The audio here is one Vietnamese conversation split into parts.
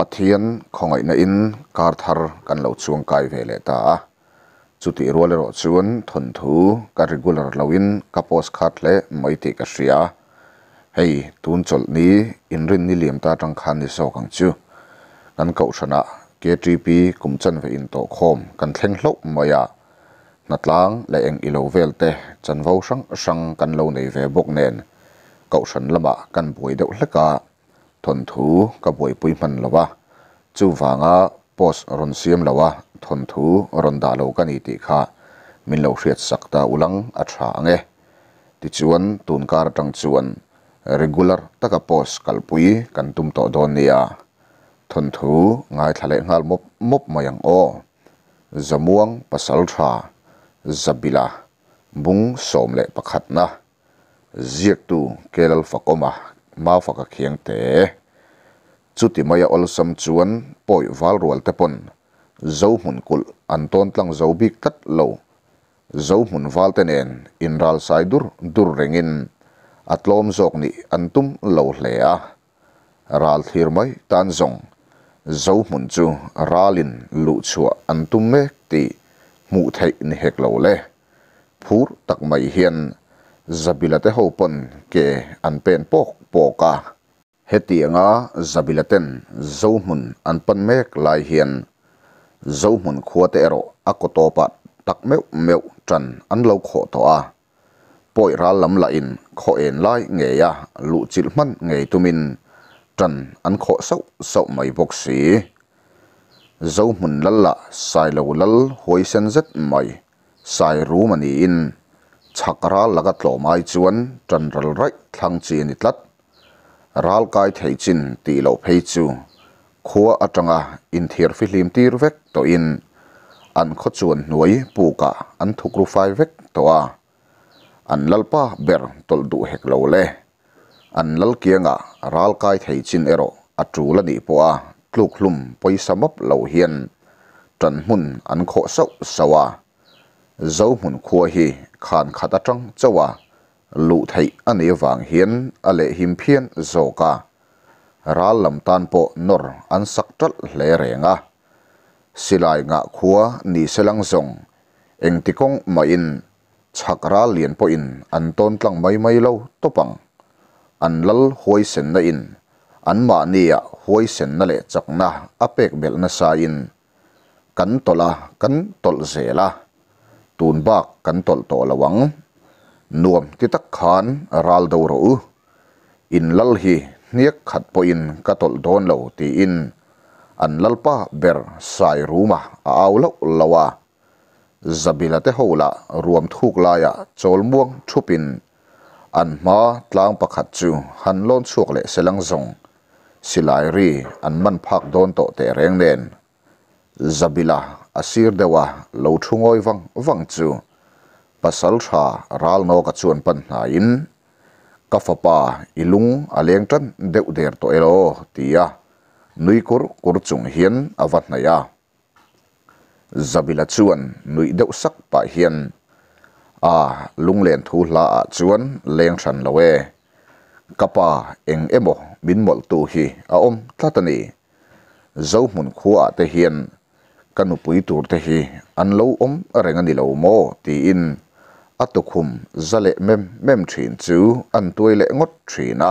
pathian không na nên kar thar kan lo chuang kai ve le ta chuti rual ro chuan thon thu ka regular loin ka post khat le mai ti ka shia hei tun chol ni in rin ni liam ta tang khan ni so kang chu kan kau thana KTP kum chân về in to khom căn mày à. Nát lang lại anh le về ilo chân te chan vo căn sang này về bốc ve bok nen kau à căn kan boi deuh à. ทนถูกระบวยปุยมันละวะจูวางาปอสรอนเสียมละวะทนถูรอนดาโลกันอีติค่ะมินเลวเสียดสักตาอุลังอัตรางเอติจวนตุนการตังจวน regular ตะกปอสกัลปุยกันตุมต่อดอนเนียทนถูง่ายทะเลงาลมบมบมายังโอจมวงปัสลทราจบิลาบุงสมเลปักขัดนะเจียกตูเกลลฟกอมา thế mày ở chuẩn มาฟักเคียงเตะจุดที่มายาอลสัมชวนป่อยวาลรวลเตปน zau hun kul an ton tlang zau bik tat lo zau hun val ten en in ral sai dur dur at lom zok ni an tum lo le a ral thir mai tan zong zau hun chu ralin lu chu an tum me ti mu thei ni hek lo le phur tak mai hian zabilate hopon ke anpen pok poka heti anga zabilaten zohmun anpan mek lai hian zohmun khuate ero akotopa tak meu meu tran an lo kho to a poi ra lam la in kho en lai nge ya lu chil man nge tumin tran an kho sau sau mai bok si zohmun lalla sai lo lal hoi sen zet mai sai ru mani in chakra laga tlo mai chuan chanral rai thlang chi ni tlat ral kai thei chin ti lo phei chu khua atanga in thir fi hlim tir vek to in an kho chuan nuai pu ka an thuk ru fai vek to a an lalpa ber tol du hek lo le an lal kianga ral kai thei chin ero atu la ni po a tluk hlum poisamap lo hian tran hun an kho sau sawa zaumun khuwa hi khan khata chang chawa lu thai ane vang hien ale him pian zo ka ra lam tan po nor an sak tal le re nga silai nga khuwa ni selang zong eng tikong ma in chakra lien po in an ton tlang mai mai lo topang an ตูนบักกันตลโตละวังนวมทิ่ตักขานรัลดูรูอินลลฮีเนียกขัดปอินกตลโดนเลตีอินอันลลปะเบรสายรูมาเอาเลวละวะจบิลเตหูละรวมทุกลายะโจลม่วงชุปินอันมาตลางประคัดจูฮันลอนสวกเละเสลังซงสิลายรีอันมันพักโดนโตเตเรงเดนจบิลา asir dewa lo thungoi wang wang chu pasal tha ral no ka chuan pan hna in ka fapa ilung aleng tan deuh der to elo tia nui kur kur chung hian avat na ya zabila chuan nui deuh sak pa hian a lung len thu hla a chuan leng than lowe kapa eng emo min mol tu hi a om tlatani zo mun khuwa te hian kanu pui tur te hi an lo om um, arenga ni lo mo ti in atukhum zale mem mem thin chu an tuile ngot thina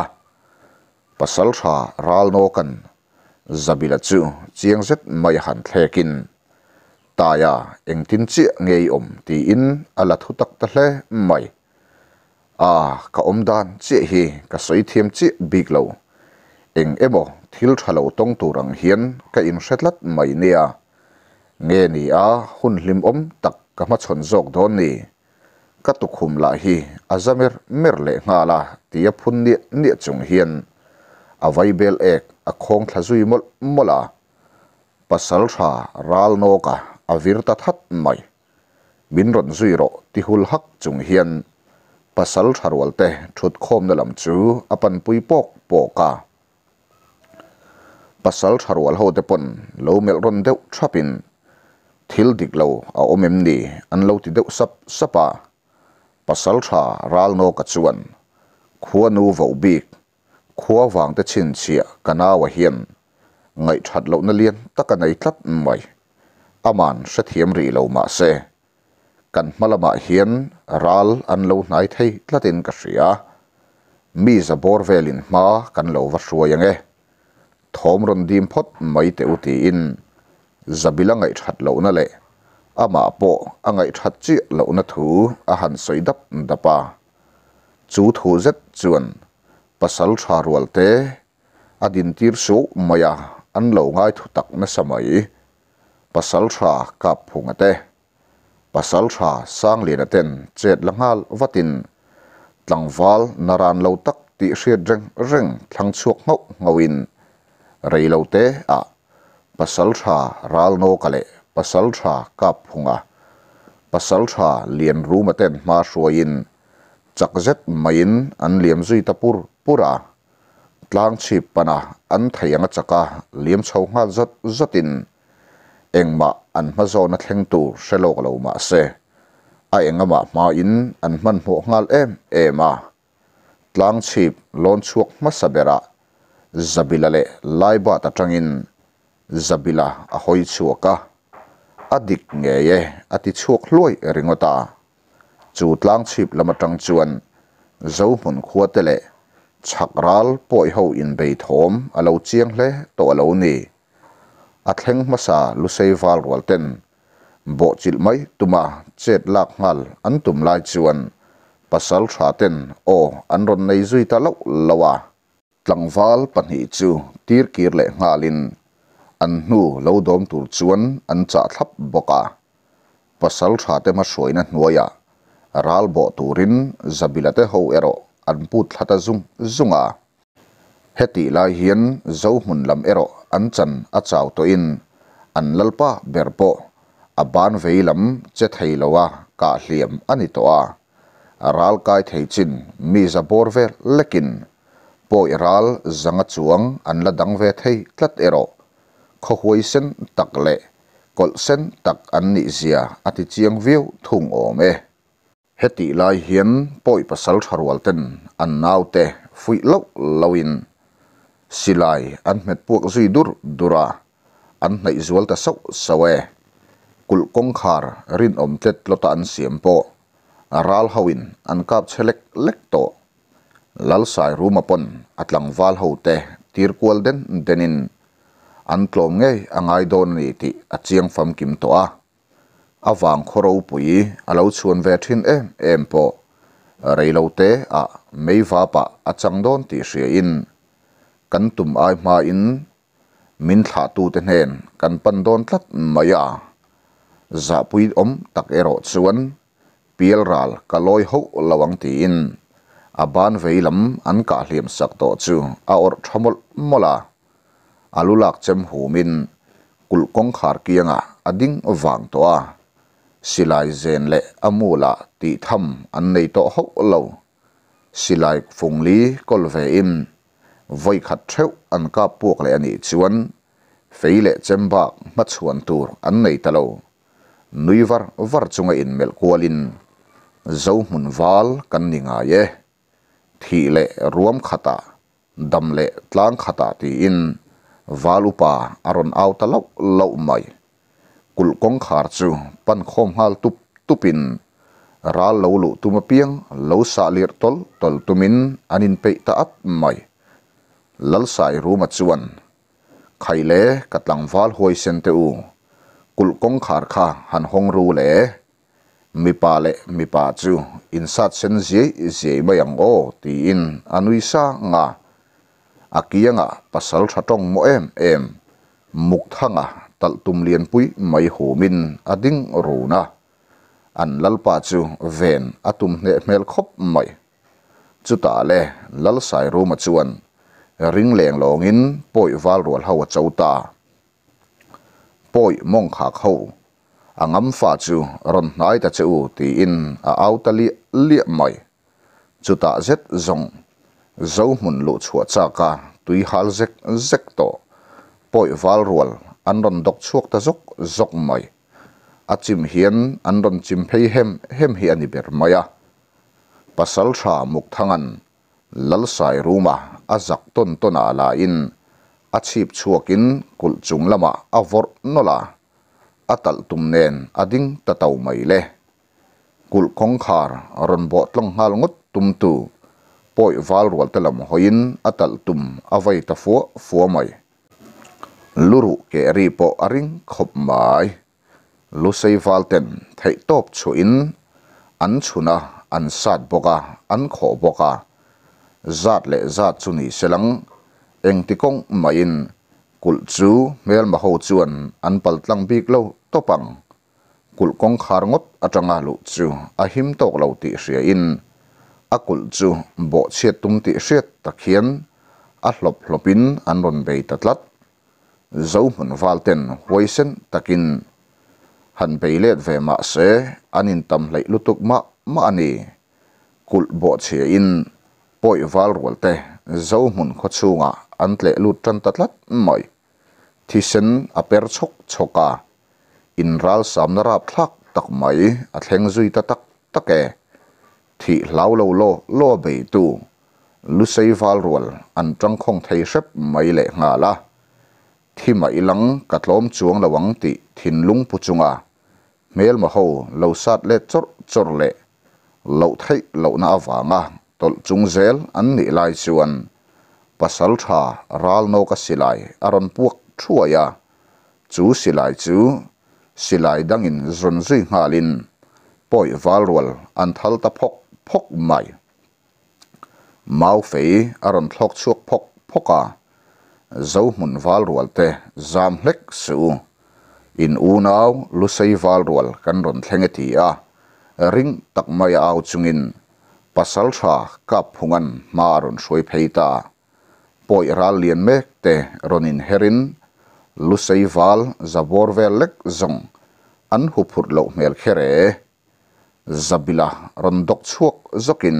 pasal tha ral no kan zabila chu chiang zet mai han thlekin taya tin chi ngei om ti in ala thu tak ta hle mai a ka om dan chi hi ka soi thiam chi big lo eng emo thil thalo tong turang hian ka in hretlat mai nia nghe ni a hun lim om tak ka ma chon zok don ni ka tu khum la hi azamir mer le nga la ti a phun ni ni chung hian a vaibel ek a khong thla zui mol mola pasal tha ral no ka a vir ta that mai min ron zui ro ti hul hak chung hian pasal tharwal te thut khom na lam chu apan pui pok poka pasal tharwal ho te pon lo mel ron de thapin thil dik lo a omem ni an lo ti deuh sap sapa pasal tha ral no ka chuan khua nu vo bik khua wang te chin chia kana wa hian ngai that lo na lian taka nei tlat mai aman sa thiam ri lo ma se kan malama hian ral an lo nai thei tlatin ka hria mi za bor velin ma kan lo va hruai nge thom ron dim phot mai te uti in zabila ngai that lệ, na à le bộ, po à angai that chi lo na thu a à han soi dap da pa chu thu zet chuan pasal tharwal te adin tir su maya an lo ngai thu tak na samai pasal tha ka phunga te pasal tha sang tên chết lena ten chet langal vatin tlangval naran lo tak ti hriat reng reng thlang chuak ngau in, rei lo te à. pasal tha ral no kale pasal tha ka phunga pasal tha lien ru ma ten ma shua in chak zet main an liam zui tapur pura tlang chi pana an thaiang chaka liam chho nga zat zatin engma an ma zo na thleng tu shelo ka lo ma se a engama ma an man mo ngal em ema tlang chi sabera zabilale laiba ta zabila ahoy hoi chuaka adik nge ye ati chuak hloi e ringota chu tlang chhip lama tang chuan zo hmun khuatele chakral poi ho in bei thom alo chiang hle to alo ni a masa lu sei wal bo chil mai tuma chet lak ngal an tum lai chuan pasal tha o an ron nei zui ta lo lawa tlangwal pani chu tir kir le ngalin an nu lo dom tur chuan an cha thlap boka pasal tha te ma hroina hnuaya ral bo turin zabilate ho ero an pu thlata zung zunga heti lai hian zo hmun lam ero an chan a chaw to in an lalpa berpo a ban veilam che thei lowa ka hliam ani to a ral kai thei chin mi za bor ve lekin poi ral zanga chuang an la dang ve thei tlat ero ขหวยเซนตักเละกดเซนตักอันนิ้เสียอาทิตย์ยงวิวทุงโอเมเฮติลายเหยนป่วยปัสสาวะชารวัลเตนอันน่าเทะฟุยลูกลาวินสิลายอันเม็ดพวกซีดูร์ดูราอันในจวัลตะสุกสเวกุลกงคารรินอมเตตโลตันเสียมโปรัลฮาวินอันกับเชล็กเล็กโตลัลสายรูมาปนอัตลังวัลฮาวเตทีร์กวลเดนเดนิน an tlom nge angai don ni ti achiang fam kim to a awang khoro pui alo chuan ve thin em em po reilo te a meiwa pa achang don ti hria in kan tum ai ma in min thla tu te hnen kan pan don tlat maya za pui om tak ero chuan piel ral kaloi ho lawang ti in aban veilam an ka hliam sak to chu a or thomol mola alulak chem humin kulkong khar kianga ading vang toa silai zen le amula ti tham an nei to hok lo silai phung li kol ve im, voi khat theu an ka puak le ani chuan feile chem bak ma chuan tur an nei talo, nui var var chunga in mel kualin zo mun wal kan ninga ye thi le ruam khata dam le tlang khata ti in valupa aron au ta lau lau mai kul kong khar chu pan khom hal tup tupin ra lo lu tuma piang lo sa lir tol tol tumin anin pe ta at mai lal sai ru ma chuan khai katlang val hoi sen te u kul kong khar kha han hong ru le mi pa le mi pa chu in sat sen zye zye mayang o ti in anui nga akianga pasal thatong mo em em mukthanga taltum lian pui mai homin ading rona an lalpa chu ven atum hne hmel khop mai chuta le lal sai ro ma chuan ring leng longin poi wal rol hawa chauta poi mong khak ho angam fa chu ron nai ta chu ti in a autali lia mai chuta zet zong zo mun lu chua cha ka tuy hal zek zek to poi val ruol an ron dok chuak ta zok zok mai a chim hian an ron chim phei hem hem hi ani ber maya pasal à. tha muk thangan lal sai ruma a zak ton ton ala in a chip chuakin kul chung lama à, a vor nola a tal tum nen a ding ta tau mai le kul kong khar ron bo tlang hal ngot tum tu poi val rual talam hoin atal tum avai ta fo fo mai luru ke ri po aring khop mai lu sei val ten thei top chu in an chuna an sat boka an kho boka zat le zat chu ni selang eng tikong main kul chu mel ma ho chuan an pal tlang bik lo topang kul kong khar ngot atanga lu chu a him tok lo ti hria in akul chu bo che tum ti hret takhian a hlop hlopin an ron bei tatlat zo hmun valten huaisen takin han bei let ve ma se anin tam hlei lutuk ma ma ani kul bo che in poi val rol te zo hmun kho chunga an tle lut tan tatlat moi thisen aper chok choka inral samnarap thlak tak mai a thleng zui ta tak tak e thì lâu lâu lô lô bị tu lu xây val ruột anh trăng không thấy sếp mấy lệ ngà la thì mấy lần cắt lóm chuông là vắng tị thìn lung pu chung à mel mà hầu lâu sát lệ chót chót lệ lâu thấy lâu na vàng à tol chung zel an ni lai chuan pasal tha ral no ka silai aron puak thuaya chu silai chu silai dangin zon zui ngalin poi valrol an thal ta phok พกใหม่มาฝีอารมณ์ทกชุกพกพกาเจ้ามุนวาลรวลเตจามเล็กสูอินอูนาวลุใส่วาลรวลกันรนเทงทีอาริงตักไม่เอาจุงินปัสสลชากับพงันมารุนช่วยเพตาปอยรัลเลียนเมกเตรนินเฮรินลุใส่วาลจับวอร์เวลเล็กจงอันหุบหุดโลกเมลเคเร zabila ron dok chuak zokin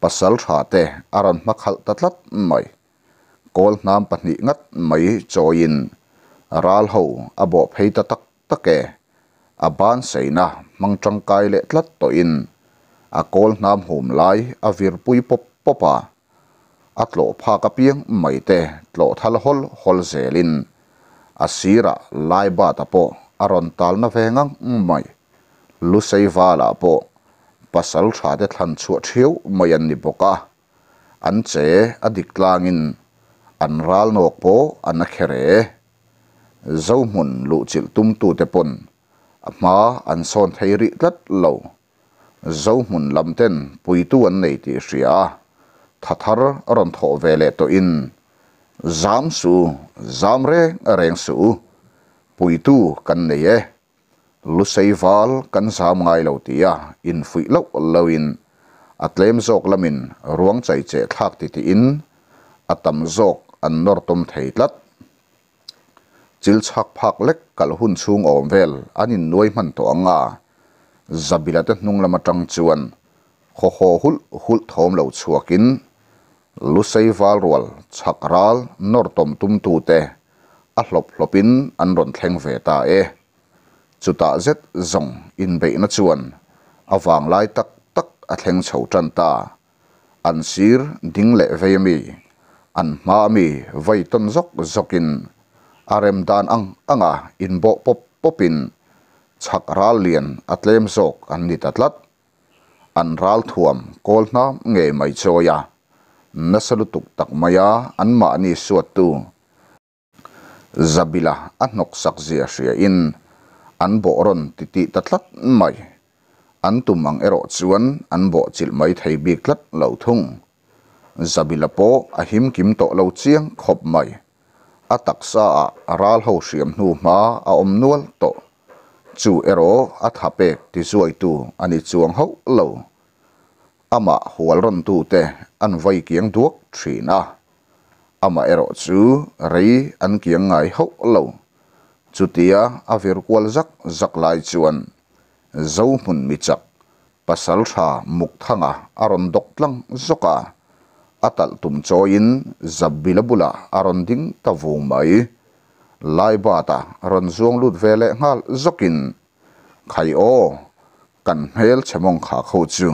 pasal tha te aron makhal tatlat mai kol nam pahni ngat mai join. ral ho abo pheita tak take aban mang mangtang cai le tlat to in a kol nam hum lai a vir pui pop popa atlo pha ka piang mai te tlo thal hol hol zelin asira lai ba tapo aron tal na vengang mai lu sei wala po pasal tha te thlan chu thiu mai an ni boka an che adik tlangin an ral nok po an a khere zo mun lu chil tum tu te pon ama an son thei ri tlat lo zo mun lam ten pui tu an nei ti ria thathar ron tho vele to in zam su zam re reng su pui tu kan nei e lu seival kan sam ngai lo tia in fui lo lo in atlem zok lamin ruang chai che thak ti ti in atam zok an nor tom thei lat chil chak phak lek kal hun chung om vel anin noi man to anga zabila te hnung lama tang chuan kho kho hul hul thom lo chuakin lu seival rol chakral nor tom tum tu te a hlop hlopin an ron thleng ve ta e eh. chú ta zet zong in be na chuan awang lai tak tak a thleng chho tran ta an sir ding lệ ve mi an ma mi vai in. zok zokin đàn dan ang à in bo pop popin chak ral lian atlem zok an nit atlat an ral thuam kol na nge mai choya nasalutuk tak maya an ma ni suatu zabila anok sakzia sia in an bộ rộn tì tì tắt lắt mày. An tùm ăn ero chuan an bộ chịu mấy thầy biệt lắt lâu thung. Zabilapo a him kim tọ lâu chiang khop mày. A tạc xa a ral hầu siam nu ma a om nuol tọ. E chu ero a thả bẹc tì zuay tu an i chuang hậu lâu. Ama hual rộn tu te an vay kiếng duốc trì na. Ama ero chu rei an kiếng ngài hậu lâu chutia a virkual zak zak lai chuan zau hmun mi chak pasal tha muk thanga aron dok tlang zoka atal tum choin zabilabula aron ding tavung mai lai bata ron zuang lut vele ngal zokin khai o kan hel chemong kha kho chu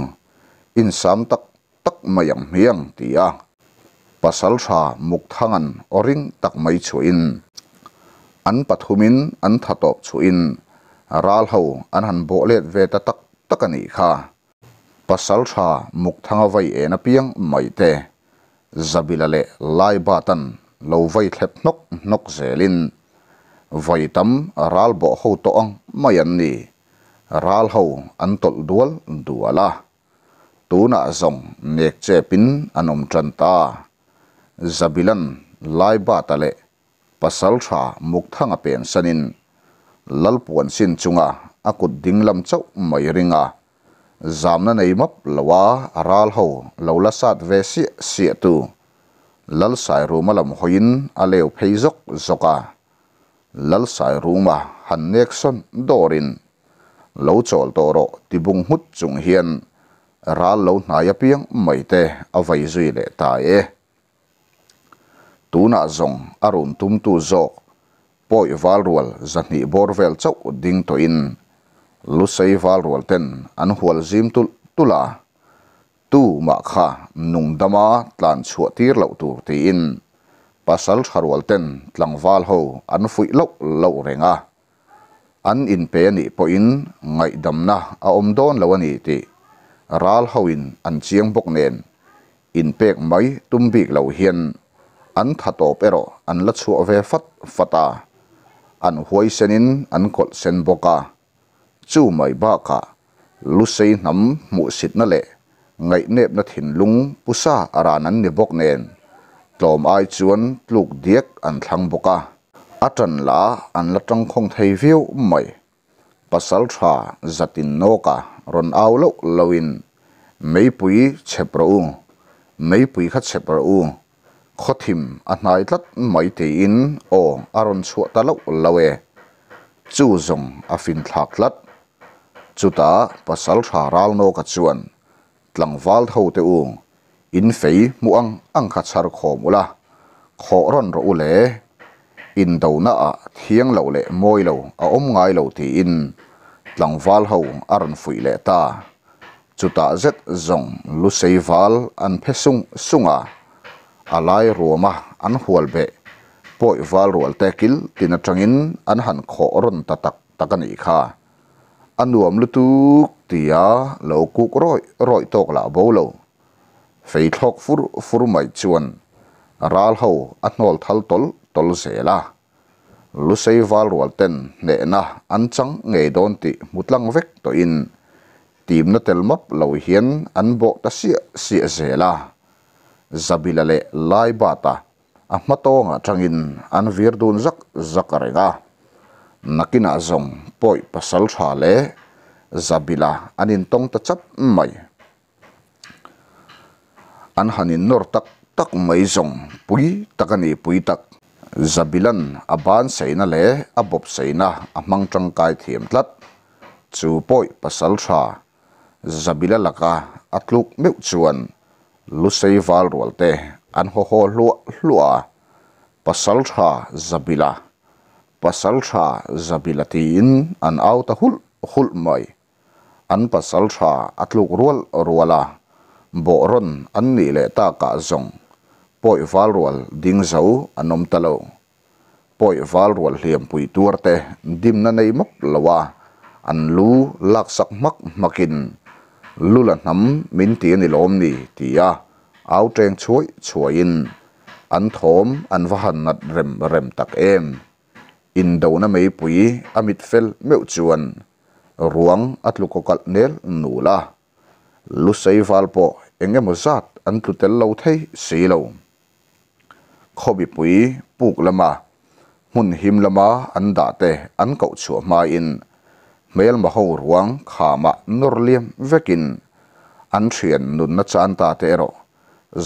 in sam tak tak mayam hiang tia pasal tha muk thangan oring tak mai chuin an pathumin an thatop chuin ral ho an han bo let ve ta tak tak ani kha pasal tha muk thanga vai e na piang mai te zabilale lai ba tan lo vai thlep nok nok zelin vai tâm ral bo ho to ang mai an ni ral ho an tol dual duala tu na zong nek che pin anom tran ta zabilan lai ba ta le pasal tha muk a pen sanin lalpuan sin chunga akut lam chau mai ringa zamna nei map lawa aral ho lola sat ve si si tu lal sai ru malam hoin aleu pheizok zoka lal sai ru ma han nexon dorin lo chol toro tibung hut chung hian ral lo hnai piang mai te a avai zui le ta e tu na zong arun tum tu zok poi valrual zani borvel chok ding to in lu sei valrual ten an hual zim tu tula tu ma kha nung dama tlan chua tir lo tu ti in pasal charwal ten tlang val ho an fui lo lo renga an in pe ni po in ngai dam na a om don lo ani ti ral hoin an chiang bok nen in pek mai tum bik lo hian an thato pero an la chu ave fat fata an huai senin an cột sen boka chu mày ba ka lu xây nam mu sit na le ngai nep na thin lung pusa aran an ni bok nen tlom ai chuan tluk diek an thlang boka atan la an la tang khong thei viu mai pasal tha zatin noka ron aw lo lawin meipui chepro u meipui kha chepro u khó thìm à nai tlat mấy tỷ in ở aron suốt ta lâu lâu e chú dùng à thạc tlat chú ta bà sal thả ral nô cả chuan tlang val thâu te in phei muang anh khát sar khổ mula khổ ron ro lệ in đầu na à thiêng lâu lệ môi lâu à ôm ngai lâu thì in tlang val hậu aron phụi lệ ta chú ta rất dùng lu sei val an phê sung sunga alai ruama an hual be poi wal rual te kil tin atangin an han kho ron tatak takani kha anuam lutuk tia lo kuk roi roi tok la bo lo fei thok fur fur mai chuan ral ho atnol thal tol tol zela lu sei wal rual ten ne na an chang nge don ti mutlang vek to in tim na tel map lo hian an bo ta si si zela zabilale lai bata ahmato nga changin anvir dun zak zakarenga nakina zong poi pasal tha le zabila anin tong ta chap mai an hanin nor tak tak mai zong pui takani pui tak zabilan aban seina le abob seina amang tang kai thiam tlat chu poi pasal tha zabila laka atluk meu chuan lu sei wal rual an ho ho lua lua pasal tha zabila pasal tha zabila tin an au ta hul hul mai an pasal tha atluk rual ruala bo ron an ni le ta ka zong poi val rual ding zau anom talo poi val rual hlem pui tur te dim na nei mok lawa an lu lak sak mak makin lu là nắm min tiền thì lom đi thì à áo trang chuối chuối in ăn thom ăn vắt hẳn nát rèm rèm tắc em in đầu na mấy bụi amit fel mèo chuan ruang at lu kokal nel nu la lu sei val po enge mo zat an tu tel lo thei si lo khobi pui puk lama mun him lama an da te an kau chuột ma in mel ma ho ruang liêm norliam kín, anh thian nun na chan ta te ro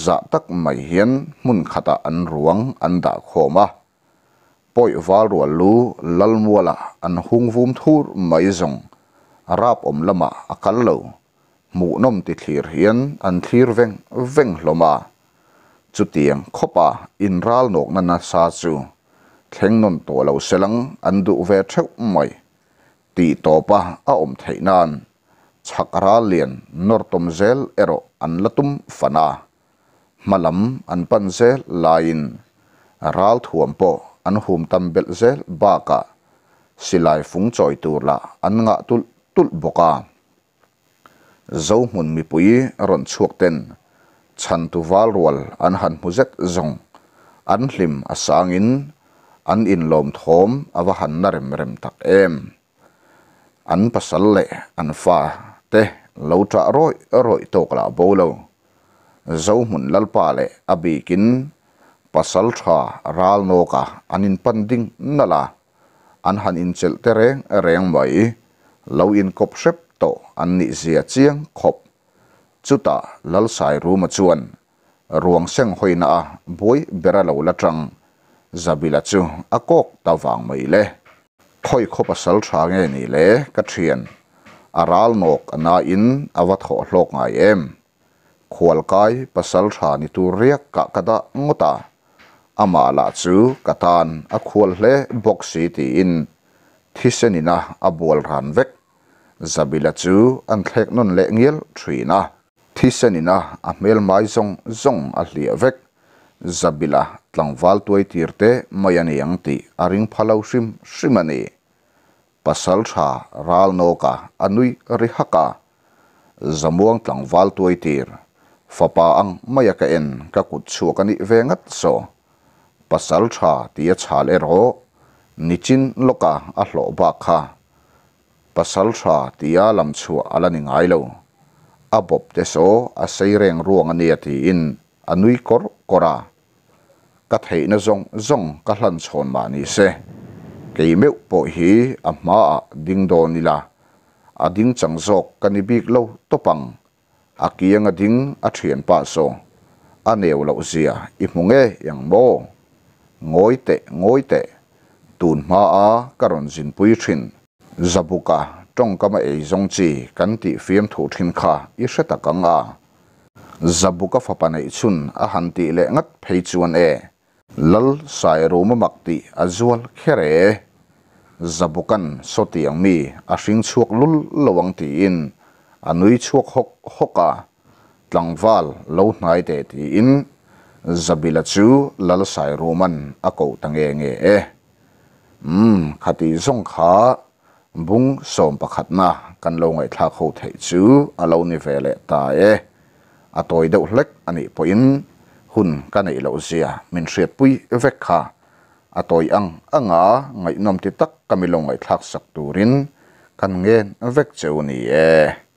za tak mai hian mun khata an ruang an da khoma poi wal ru lu lal là an hung vum thur mai zong rap om lama akal lo mu nom ti thlir hian an thlir veng veng hloma chút tiền khopa in ral nok na na sa chu thleng non to lo selang an du về theuh mày. ti topa a om thainan chakra lien nor tom zel ero an latum fana malam an pan ze lain ral thuam po an hum tam bel ze ba ka silai fung choi tur la an nga tul tul boka zo mun mi pui ron chuak ten chan tu wal rual an han mu zet zong an hlim asangin an in lom thom awa han na rem rem an pasal le an pha te lo tra roi roi tok la bo lo zo mun lal pa le abi kin pasal tha ral no ka anin panding nala an han in chel te reng reng bai lo in kop shep to an ni zia chiang chút ta lal sai ru ma chuan ruang seng hoina na boi bera lo la tang zabila chu akok tawang mai le thoi kho pa sal tha nge ni le ka thian aral nok na in awat kho hlok nga em khol kai pa sal tha ni tu riak ka kada ngota ama la chu katan a khol hle box city in thisen ina a bol ran vek zabila non le ngiel thrina thisen ina a mel mai zong zong a hli vek zabila tirte mayani yangti aring phalau shimani pasal tha ral no ka anui ri haka zamuang tlang wal toy tir fapa ang maya ka en ka kut chuak ani vengat so pasal tha tia chal ero nichin loka a hlo ba kha pasal tha tia lam chu alani ngai lo abop te so a sei reng ruang ani ati in anui kor kora ka thei na zong zong ka hlan chon ma cái mèo bộ hi à mà ding đồ nì là à ding chẳng zok cái nì biết lâu tóc bằng à kia ngay ding à chuyển ba số à nếu lâu gì à ít mông ấy yang mô ngồi tệ ngồi tệ tuần mà à cái rồng zin bùi chín zabuka trong cái mà ấy giống gì cái tỷ phim thủ chín kha ít sẽ ta căng à zabuka phải bàn ấy chun à hàn tỷ lệ ngắt phải chuan ấy e lal sai roma makti azual khere zabukan sotiang mi ashing chuak lul lawang ti in anui chuak hok hoka tlangval lo hnai te ti in zabila chu lal sai roman ako tange nge e um khati zong kha bung som pakhat na kan lo ngai thla kho thei chu alo ni vele ta e atoi deuh hlek ani poin hun ka nei lo zia min hriat pui vek kha a toy ang anga ngai nom ti tak kami lo ngai thak sak turin kan ngen vek cheu ni e